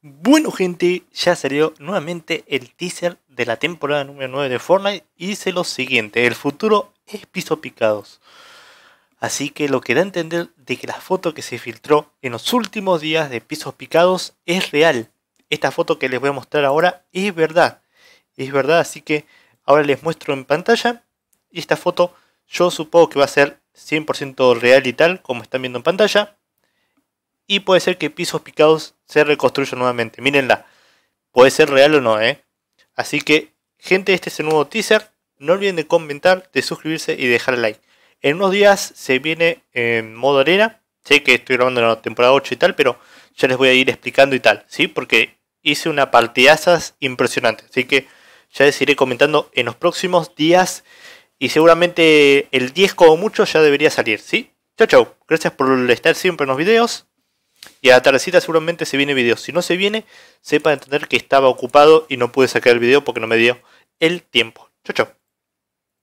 Bueno gente, ya salió nuevamente el teaser de la temporada número 9 de Fortnite y dice lo siguiente, el futuro es piso picados. Así que lo que da a entender de que la foto que se filtró en los últimos días de pisos picados es real. Esta foto que les voy a mostrar ahora es verdad. Es verdad, así que ahora les muestro en pantalla. Y esta foto yo supongo que va a ser 100% real y tal, como están viendo en pantalla. Y puede ser que pisos picados se reconstruye nuevamente. Mírenla. Puede ser real o no, ¿eh? Así que, gente, este es el nuevo teaser. No olviden de comentar, de suscribirse y dejar el like. En unos días se viene en modo arena. Sé que estoy grabando la temporada 8 y tal, pero ya les voy a ir explicando y tal, ¿sí? Porque hice una partidaza impresionante. Así que ya les iré comentando en los próximos días. Y seguramente el 10 como mucho ya debería salir, ¿sí? chao chau. Gracias por estar siempre en los videos. Y a la seguramente se viene video. Si no se viene, sepa entender que estaba ocupado y no pude sacar el video porque no me dio el tiempo. Chau, chau.